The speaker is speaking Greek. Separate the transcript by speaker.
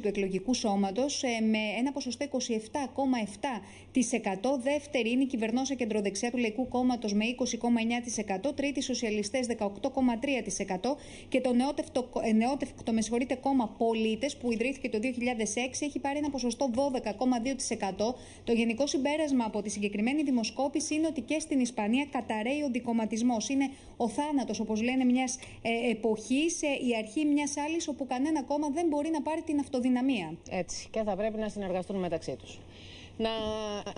Speaker 1: του εκλογικού σώματος ε, με ένα ποσοστό 27,7%. Δεύτερη είναι η κυβερνόσα κεντροδεξιά του Λαϊκού Κόμματος με 20,9%. Τρίτη σοσιαλιστέ 18,3%. Και το νεότευκτο νεότευτο ε, κόμμα πολίτες που ιδρύθηκε το 2006 έχει πάρει ένα ποσοστό 12,2%. Το γενικό συμπέρασμα από τη συγκεκριμένη δημοσκόπηση είναι ότι και στην Ισπανία καταραίει ο δικοματισμός. Είναι ο θάνατος, όπως λένε, μιας ε, εποχής, η αρχή μιας άλλης όπου κανένα κόμμα δεν μπορεί να πάρει την αυτοδυναμία αδυναμία. Έτσι. Και θα πρέπει να συνεργαστούν μεταξύ τους. Να